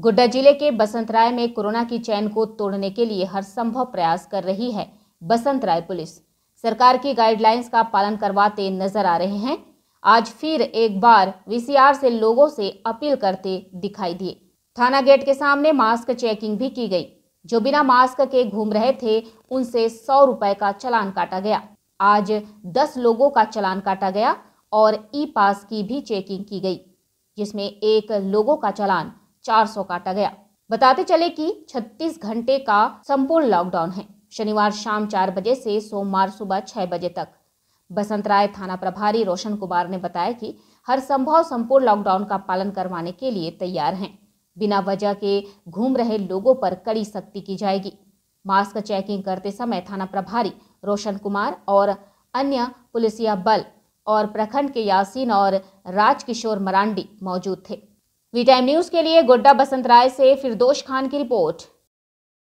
गोड्डा जिले के बसंतराय में कोरोना की चैन को तोड़ने के लिए हर संभव प्रयास कर रही है बसंतराय पुलिस सरकार की गाइडलाइंस का पालन करवाते नजर आ रहे हैं आज फिर एक बार वीसीआर से लोगों से अपील करते दिखाई दिए थाना गेट के सामने मास्क चेकिंग भी की गई जो बिना मास्क के घूम रहे थे उनसे सौ रुपए का चलान काटा गया आज दस लोगों का चलान काटा गया और ई पास की भी चेकिंग की गई जिसमें एक लोगों का चलान 400 काटा गया बताते चले कि 36 घंटे का संपूर्ण लॉकडाउन है शनिवार शाम चार बजे से सोमवार सुबह छह बजे तक बसंत राय थाना प्रभारी रोशन कुमार ने बताया कि हर संभव संपूर्ण लॉकडाउन का पालन करवाने के लिए तैयार हैं बिना वजह के घूम रहे लोगों पर कड़ी सख्ती की जाएगी मास्क चेकिंग करते समय थाना प्रभारी रोशन कुमार और अन्य पुलिसिया बल और प्रखंड के यासीन और राजकिशोर मरांडी मौजूद थे वी टाइम न्यूज के लिए गोड्डा बसंत राय से फिरदोश खान की रिपोर्ट